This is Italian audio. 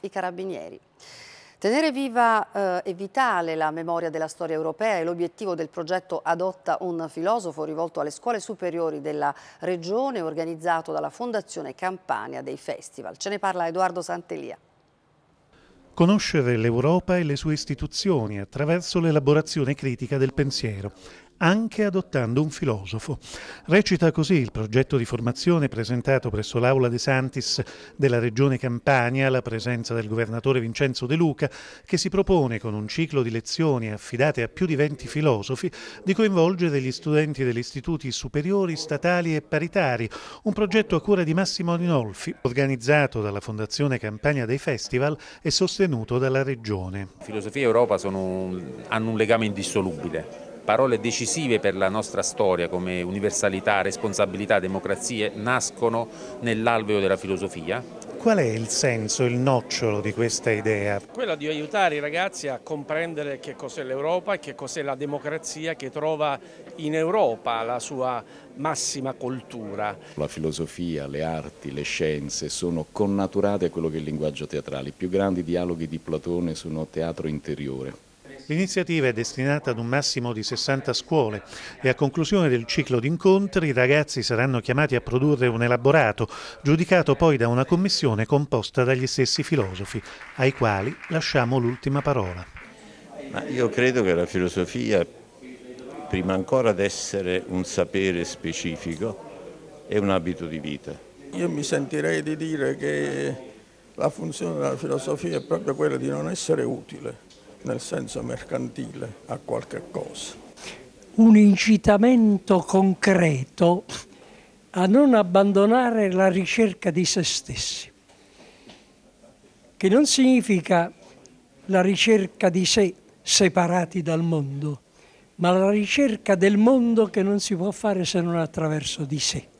i carabinieri. Tenere viva eh, e vitale la memoria della storia europea è l'obiettivo del progetto Adotta un filosofo rivolto alle scuole superiori della regione organizzato dalla Fondazione Campania dei Festival. Ce ne parla Edoardo Santelia. Conoscere l'Europa e le sue istituzioni attraverso l'elaborazione critica del pensiero anche adottando un filosofo. Recita così il progetto di formazione presentato presso l'Aula De Santis della Regione Campania alla presenza del governatore Vincenzo De Luca, che si propone con un ciclo di lezioni affidate a più di 20 filosofi di coinvolgere gli studenti degli istituti superiori, statali e paritari, un progetto a cura di Massimo Rinolfi, organizzato dalla Fondazione Campania dei Festival e sostenuto dalla Regione. Filosofia e Europa sono, hanno un legame indissolubile parole decisive per la nostra storia come universalità, responsabilità, democrazie nascono nell'alveo della filosofia? Qual è il senso, il nocciolo di questa idea? Quello di aiutare i ragazzi a comprendere che cos'è l'Europa e che cos'è la democrazia che trova in Europa la sua massima cultura. La filosofia, le arti, le scienze sono connaturate a quello che è il linguaggio teatrale. I più grandi dialoghi di Platone sono teatro interiore. L'iniziativa è destinata ad un massimo di 60 scuole e a conclusione del ciclo di incontri i ragazzi saranno chiamati a produrre un elaborato, giudicato poi da una commissione composta dagli stessi filosofi, ai quali lasciamo l'ultima parola. Ma io credo che la filosofia, prima ancora di essere un sapere specifico, è un abito di vita. Io mi sentirei di dire che la funzione della filosofia è proprio quella di non essere utile nel senso mercantile a qualche cosa. Un incitamento concreto a non abbandonare la ricerca di se stessi, che non significa la ricerca di sé separati dal mondo, ma la ricerca del mondo che non si può fare se non attraverso di sé.